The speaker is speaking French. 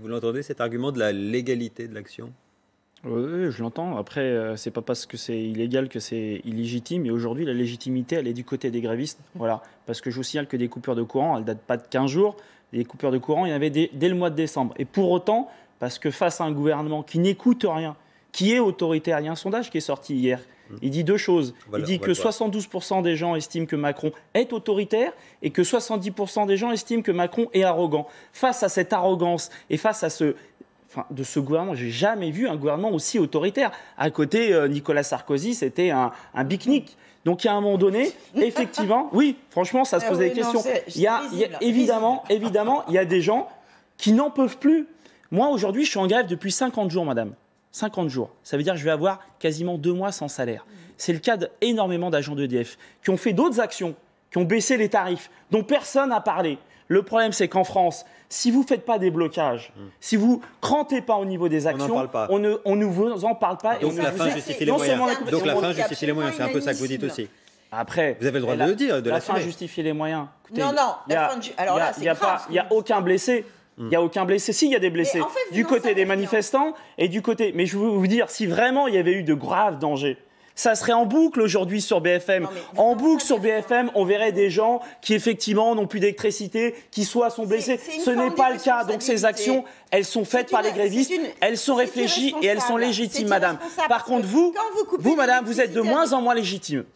vous l'entendez cet argument de la légalité de l'action oui, je l'entends. Après, euh, c'est pas parce que c'est illégal que c'est illégitime. Et aujourd'hui, la légitimité, elle est du côté des grévistes. Voilà. Parce que je vous signale que des coupures de courant, elles datent pas de 15 jours. Des coupures de courant, il y en avait dès, dès le mois de décembre. Et pour autant, parce que face à un gouvernement qui n'écoute rien, qui est autoritaire, il y a un sondage qui est sorti hier Mmh. Il dit deux choses. il dit que 72% des gens estiment que Macron est autoritaire et que 70% des gens estiment que Macron est arrogant. Face à cette arrogance et face à ce, Enfin, de ce gouvernement. J'ai jamais vu un gouvernement aussi autoritaire. À côté, euh, Nicolas Sarkozy, c'était un, un nique Donc, il y a un moment donné, effectivement, oui, franchement, ça se ah posait des questions. Il y a, évidemment, évidemment, il y a des gens qui n'en peuvent plus. Moi, aujourd'hui, je suis en grève depuis 50 jours, madame. 50 jours. Ça veut dire que je vais avoir quasiment deux mois sans salaire. C'est le cas d'énormément d'agents d'EDF qui ont fait d'autres actions, qui ont baissé les tarifs, dont personne n'a parlé. Le problème, c'est qu'en France, si vous ne faites pas des blocages, hmm. si vous crantez pas au niveau des actions, on, on, ne, on vous en parle pas. Ah, donc, la, fin justifie les moyens. les moyens, c'est un peu ça que vous dites aussi. Après, vous avez le droit de le dire, de la fin justifie les moyens. non, non. La fin Il n'y a, aucun blessé. Il n'y a aucun blessé. Si, il y a des blessés. du côté des manifestants et du côté. Mais je veux vous dire, si vraiment il y avait eu de graves dangers, ça serait en boucle aujourd'hui sur BFM. en boucle sur BFM, on verrait des gens qui effectivement n'ont plus d'électricité, qui soient sont blessés. Ce n'est pas le cas. Donc ces actions, elles sont faites par les grévistes, elles sont réfléchies et elles sont légitimes, madame. Par contre, vous, vous, vous madame, vous êtes de moins en moins légitime.